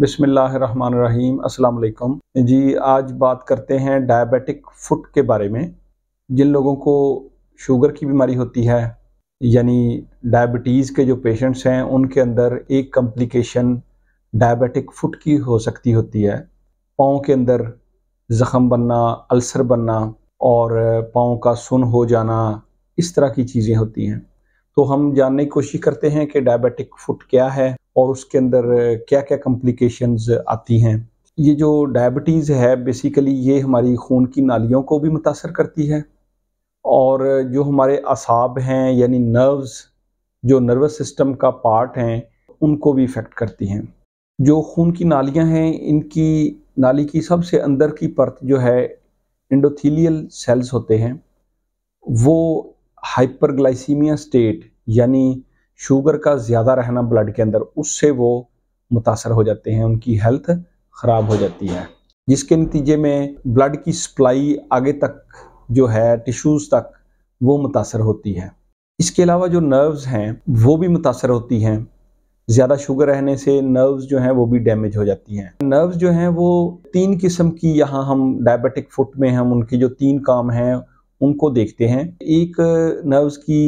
बिसमीम अस्सलाम जी आज बात करते हैं डायबिटिक फुट के बारे में जिन लोगों को शुगर की बीमारी होती है यानी डायबिटीज़ के जो पेशेंट्स हैं उनके अंदर एक कम्प्लिकेशन डायबिटिक फुट की हो सकती होती है पाँव के अंदर ज़ख़म बनना अल्सर बनना और पाँव का सुन हो जाना इस तरह की चीज़ें होती हैं तो हम जानने की कोशिश करते हैं कि डायबिटिक फुट क्या है और उसके अंदर क्या क्या कॉम्प्लिकेशंस आती हैं ये जो डायबिटीज़ है बेसिकली ये हमारी खून की नालियों को भी मुतासर करती है और जो हमारे असाब हैं यानी नर्व्स जो नर्वस सिस्टम का पार्ट हैं उनको भी इफ़ेक्ट करती हैं जो खून की नालियां हैं इनकी नाली की सबसे अंदर की परत जो है इंडोथीलियल सेल्स होते हैं वो हाइपरग्लाइसीमिया स्टेट यानी शुगर का ज़्यादा रहना ब्लड के अंदर उससे वो मुतासर हो जाते हैं उनकी हेल्थ ख़राब हो जाती है जिसके नतीजे में ब्लड की सप्लाई आगे तक जो है टिश्यूज़ तक वो मुतासर होती है इसके अलावा जो नर्व्स हैं वो भी मुतासर होती हैं ज़्यादा शुगर रहने से नर्व्स जो हैं वो भी डैमेज हो जाती हैं नर्व्स जो हैं वो तीन किस्म की यहाँ हम डायबिटिक फुट में हम उनके जो तीन काम हैं उनको देखते हैं एक नर्व्स की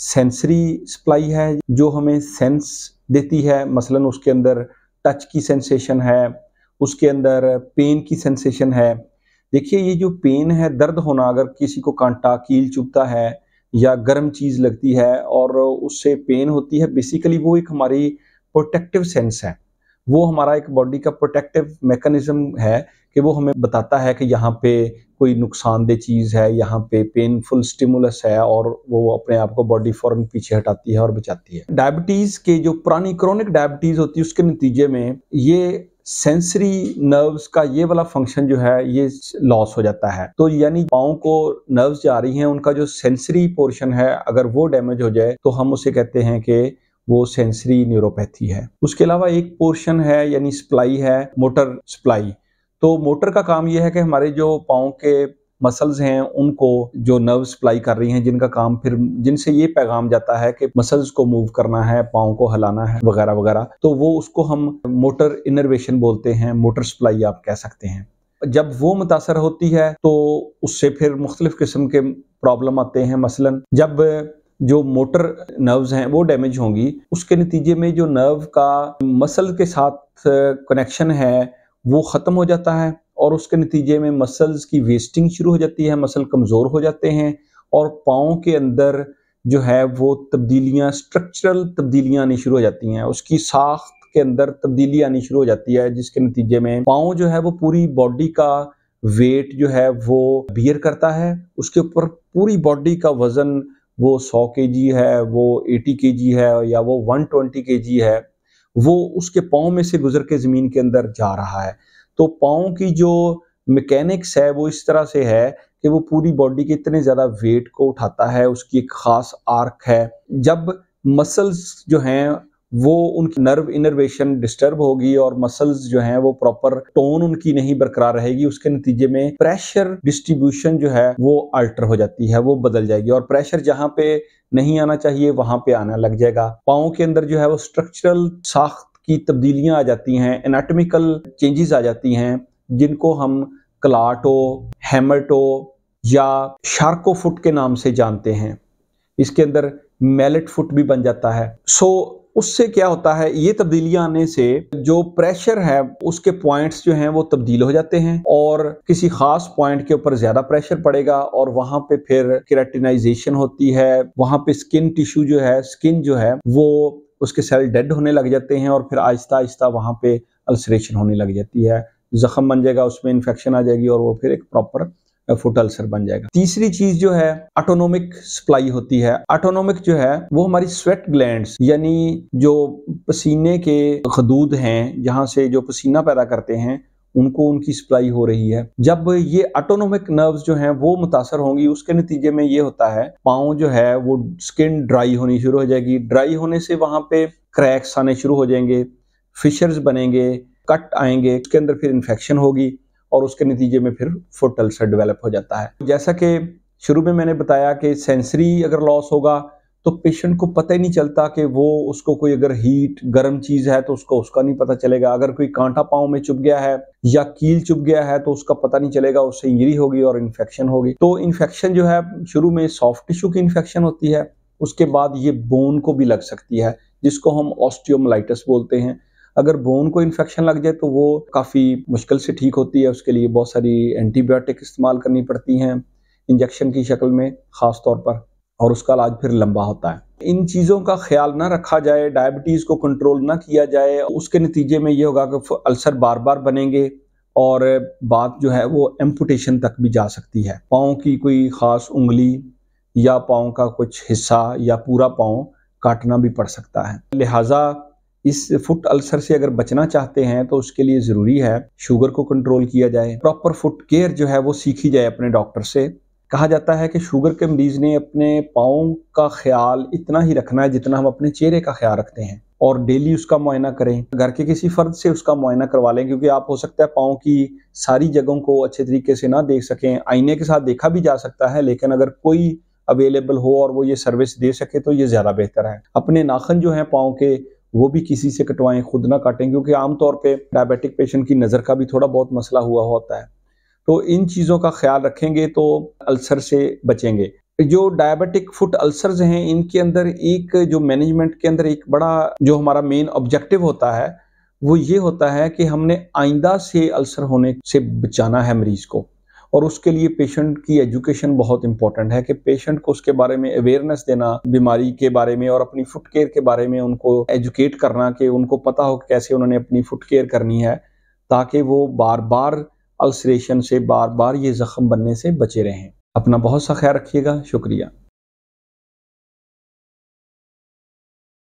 सेंसरी सप्लाई है जो हमें सेंस देती है मसलन उसके अंदर टच की सेंसेशन है उसके अंदर पेन की सेंसेशन है देखिए ये जो पेन है दर्द होना अगर किसी को कांटा कील चुभता है या गर्म चीज़ लगती है और उससे पेन होती है बेसिकली वो एक हमारी प्रोटेक्टिव सेंस है वो हमारा एक बॉडी का प्रोटेक्टिव मेकनिज़म है कि वो हमें बताता है कि यहाँ पे कोई नुकसानदेह चीज़ है यहाँ पे पेनफुल स्टिमुलस है और वो अपने आप को बॉडी फ़ौरन पीछे हटाती है और बचाती है डायबिटीज़ के जो पुरानी क्रोनिक डायबिटीज़ होती है उसके नतीजे में ये सेंसरी नर्व्स का ये वाला फंक्शन जो है ये लॉस हो जाता है तो यानी पाओ को नर्व्स जा रही हैं उनका जो सेंसरी पोर्शन है अगर वो डैमेज हो जाए तो हम उसे कहते हैं कि वो सेंसरी न्यूरोपैथी है उसके अलावा एक पोर्शन है यानी सप्लाई है मोटर सप्लाई तो मोटर का काम यह है कि हमारे जो पाँव के मसल्स हैं उनको जो नर्व सप्लाई कर रही हैं जिनका काम फिर जिनसे ये पैगाम जाता है कि मसल्स को मूव करना है पाँव को हलाना है वगैरह वगैरह तो वो उसको हम मोटर इनर्वेशन बोलते हैं मोटर सप्लाई आप कह सकते हैं जब वो मुतासर होती है तो उससे फिर मुख्तलिफ किस्म के प्रॉब्लम आते हैं मसलन जब जो मोटर नर्व्स हैं वो डैमेज होंगी उसके नतीजे में जो नर्व का मसल के साथ कनेक्शन है वो ख़त्म हो जाता है और उसके नतीजे में मसल्स की वेस्टिंग शुरू हो जाती है मसल कमज़ोर हो जाते हैं और पाँव के अंदर जो है वो तब्दीलियाँ स्ट्रक्चरल तब्दीलियाँ आनी शुरू हो जाती हैं उसकी साख के अंदर तब्दीली आनी शुरू हो जाती है जिसके नतीजे में पाँव जो है वो पूरी बॉडी का वेट जो है वो बियर करता है उसके ऊपर पूरी बॉडी का वजन वो सौ के है वो एटी के है या वो वन ट्वेंटी के है वो उसके पाँव में से गुजर के ज़मीन के अंदर जा रहा है तो पाँव की जो मैकेनिक्स है वो इस तरह से है कि वो पूरी बॉडी के इतने ज़्यादा वेट को उठाता है उसकी एक ख़ास आर्क है जब मसल्स जो हैं वो उनकी नर्व इनर्वेशन डिस्टर्ब होगी और मसल्स जो हैं वो प्रॉपर टोन उनकी नहीं बरकरार रहेगी उसके नतीजे में प्रेशर डिस्ट्रीब्यूशन जो है वो अल्टर हो जाती है वो बदल जाएगी और प्रेशर जहां पे नहीं आना चाहिए वहां पे आना लग जाएगा पाओ के अंदर जो है वो स्ट्रक्चरल साख्त की तब्दीलियां आ जाती हैं एनाटमिकल चेंजेस आ जाती हैं जिनको हम कलाटो हेमटो या शार्को फुट के नाम से जानते हैं इसके अंदर मेलेट फुट भी बन जाता है सो उससे क्या होता है ये तब्दीली आने से जो प्रेशर है उसके पॉइंट्स जो हैं वो तब्दील हो जाते हैं और किसी खास पॉइंट के ऊपर ज्यादा प्रेशर पड़ेगा और वहां पे फिर क्रेटिनाइजेशन होती है वहां पे स्किन टिश्यू जो है स्किन जो है वो उसके सेल डेड होने लग जाते हैं और फिर आहिस्ता आहिस्ता वहां पे अल्सरेशन होने लग जाती है जख्म बन जाएगा उसमें इन्फेक्शन आ जाएगी और वो फिर एक प्रॉपर फूट अल्सर बन जाएगा तीसरी चीज जो है ऑटोनोमिक सप्लाई होती है ऑटोनोमिक जो है वो हमारी स्वेट ग्लैंड यानी जो पसीने के खदूद हैं जहाँ से जो पसीना पैदा करते हैं उनको उनकी सप्लाई हो रही है जब ये ऑटोनोमिक नर्व्स जो हैं वो मुतासर होंगी उसके नतीजे में ये होता है पाँव जो है वो स्किन ड्राई होनी शुरू हो जाएगी ड्राई होने से वहाँ पे क्रैक्स आने शुरू हो जाएंगे फिशर्स बनेंगे कट आएंगे उसके अंदर फिर इन्फेक्शन होगी और उसके नतीजे में फिर फुट अल्सर डेवलप हो जाता है जैसा कि शुरू में मैंने बताया कि सेंसरी अगर लॉस होगा तो पेशेंट को पता ही नहीं चलता कि वो उसको कोई अगर हीट गर्म चीज़ है तो उसको उसका नहीं पता चलेगा अगर कोई कांटा पाँव में चुप गया है या कील चुप गया है तो उसका पता नहीं चलेगा उससे इंजरी होगी और इन्फेक्शन होगी तो इन्फेक्शन जो है शुरू में सॉफ्ट टिश्यू की इन्फेक्शन होती है उसके बाद ये बोन को भी लग सकती है जिसको हम ऑस्टियोमलाइटिस बोलते हैं अगर बोन को इन्फेक्शन लग जाए तो वो काफ़ी मुश्किल से ठीक होती है उसके लिए बहुत सारी एंटीबायोटिक इस्तेमाल करनी पड़ती हैं इंजेक्शन की शक्ल में ख़ास तौर पर और उसका इलाज फिर लंबा होता है इन चीज़ों का ख्याल ना रखा जाए डायबिटीज़ को कंट्रोल ना किया जाए उसके नतीजे में ये होगा कि अल्सर बार बार बनेंगे और बात जो है वो एम्पुटेशन तक भी जा सकती है पाँव की कोई ख़ास उंगली या पाँव का कुछ हिस्सा या पूरा पाँव काटना भी पड़ सकता है लिहाजा इस फुट अल्सर से अगर बचना चाहते हैं तो उसके लिए ज़रूरी है शुगर को कंट्रोल किया जाए प्रॉपर फुट केयर जो है वो सीखी जाए अपने डॉक्टर से कहा जाता है कि शुगर के मरीज़ ने अपने पाँव का ख्याल इतना ही रखना है जितना हम अपने चेहरे का ख्याल रखते हैं और डेली उसका मुआयना करें घर के किसी फर्द से उसका मुआयना करवा लें क्योंकि आप हो सकता है पाँव की सारी जगहों को अच्छे तरीके से ना देख सकें आईने के साथ देखा भी जा सकता है लेकिन अगर कोई अवेलेबल हो और वो ये सर्विस दे सके तो ये ज़्यादा बेहतर है अपने नाखन जो हैं पाँव के वो भी किसी से कटवाएं खुद ना काटें क्योंकि आमतौर पे डायबिटिक पेशेंट की नज़र का भी थोड़ा बहुत मसला हुआ होता है तो इन चीज़ों का ख्याल रखेंगे तो अल्सर से बचेंगे जो डायबिटिक फुट अल्सर्स हैं इनके अंदर एक जो मैनेजमेंट के अंदर एक बड़ा जो हमारा मेन ऑब्जेक्टिव होता है वो ये होता है कि हमने आइंदा से अल्सर होने से बचाना है मरीज को और उसके लिए पेशेंट की एजुकेशन बहुत इंपॉर्टेंट है कि पेशेंट को उसके बारे में अवेयरनेस देना बीमारी के बारे में और अपनी फुट केयर के बारे में उनको एजुकेट करना कि उनको पता हो कि कैसे उन्होंने अपनी फुट केयर करनी है ताकि वो बार बार अल्सरेशन से बार बार ये जख्म बनने से बचे रहें अपना बहुत सा ख्याल रखिएगा शुक्रिया